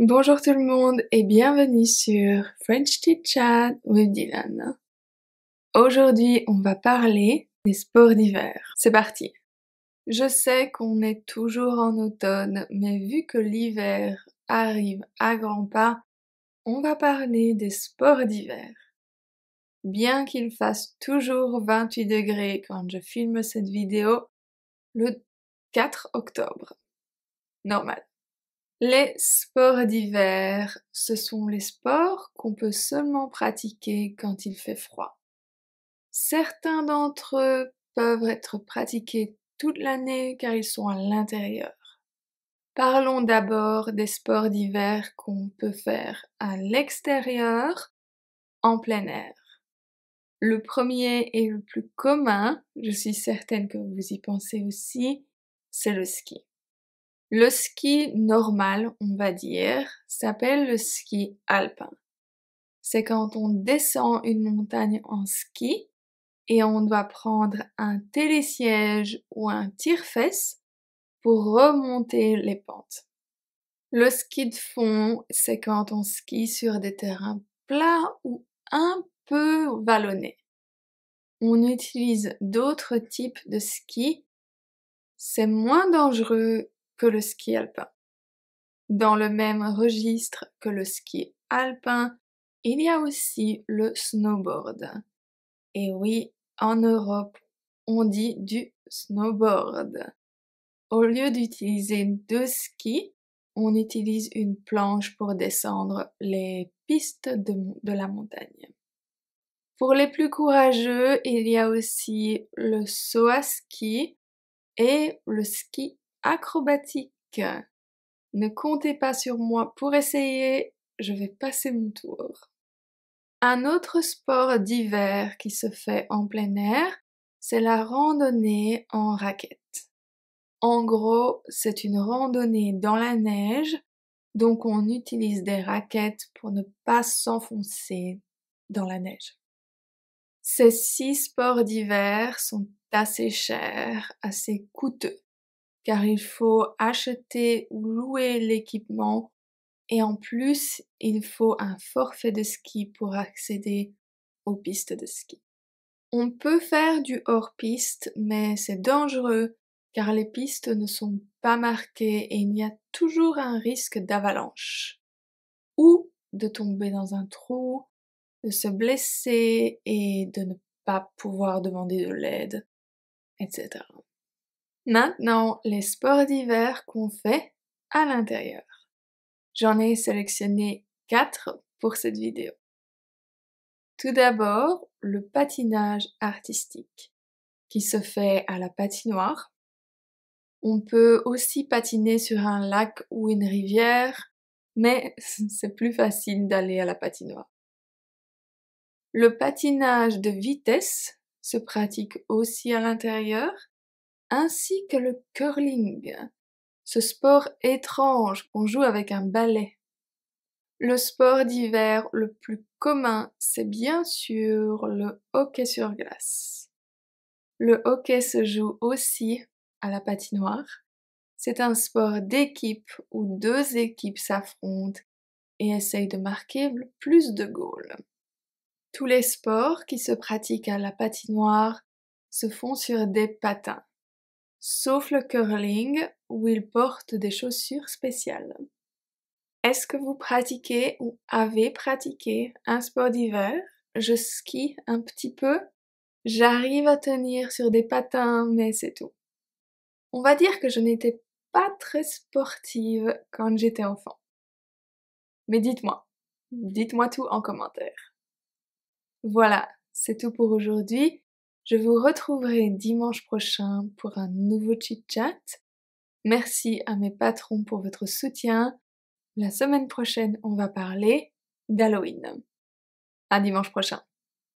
Bonjour tout le monde et bienvenue sur French Teacher Chat with Dylan. Aujourd'hui, on va parler des sports d'hiver. C'est parti. Je sais qu'on est toujours en automne, mais vu que l'hiver arrive à grands pas, on va parler des sports d'hiver. Bien qu'il fasse toujours 28 degrés quand je filme cette vidéo, le 4 octobre. Normal. Les sports d'hiver, ce sont les sports qu'on peut seulement pratiquer quand il fait froid. Certains d'entre eux peuvent être pratiqués toute l'année car ils sont à l'intérieur. Parlons d'abord des sports d'hiver qu'on peut faire à l'extérieur, en plein air. Le premier et le plus commun, je suis certaine que vous y pensez aussi, c'est le ski. Le ski normal, on va dire, s'appelle le ski alpin. C'est quand on descend une montagne en ski et on doit prendre un télésiège ou un tire-fesse pour remonter les pentes. Le ski de fond, c'est quand on skie sur des terrains plats ou un peu vallonnés. On utilise d'autres types de ski. C'est moins dangereux que le ski alpin. Dans le même registre que le ski alpin, il y a aussi le snowboard. Et oui, en Europe, on dit du snowboard. Au lieu d'utiliser deux skis, on utilise une planche pour descendre les pistes de, la montagne. Pour les plus courageux, il y a aussi le saut ski et le ski acrobatique. Ne comptez pas sur moi pour essayer, je vais passer mon tour. Un autre sport d'hiver qui se fait en plein air, c'est la randonnée en raquette. En gros, c'est une randonnée dans la neige, donc on utilise des raquettes pour ne pas s'enfoncer dans la neige. Ces six sports d'hiver sont assez chers, assez coûteux car il faut acheter ou louer l'équipement et en plus il faut un forfait de ski pour accéder aux pistes de ski. On peut faire du hors-piste mais c'est dangereux car les pistes ne sont pas marquées et il y a toujours un risque d'avalanche ou de tomber dans un trou, de se blesser et de ne pas pouvoir demander de l'aide, etc. Maintenant, les sports d'hiver qu'on fait à l'intérieur. J'en ai sélectionné quatre pour cette vidéo. Tout d'abord, le patinage artistique qui se fait à la patinoire. On peut aussi patiner sur un lac ou une rivière, mais c'est plus facile d'aller à la patinoire. Le patinage de vitesse se pratique aussi à l'intérieur ainsi que le curling, ce sport étrange qu'on joue avec un balai. Le sport d'hiver le plus commun, c'est bien sûr le hockey sur glace. Le hockey se joue aussi à la patinoire. C'est un sport d'équipe où deux équipes s'affrontent et essayent de marquer le plus de goals. Tous les sports qui se pratiquent à la patinoire se font sur des patins sauf le curling où il porte des chaussures spéciales. Est-ce que vous pratiquez ou avez pratiqué un sport d'hiver Je skie un petit peu. J'arrive à tenir sur des patins, mais c'est tout. On va dire que je n'étais pas très sportive quand j'étais enfant. Mais dites-moi, dites-moi tout en commentaire. Voilà, c'est tout pour aujourd'hui. Je vous retrouverai dimanche prochain pour un nouveau chit-chat. Merci à mes patrons pour votre soutien. La semaine prochaine, on va parler d'Halloween. À dimanche prochain.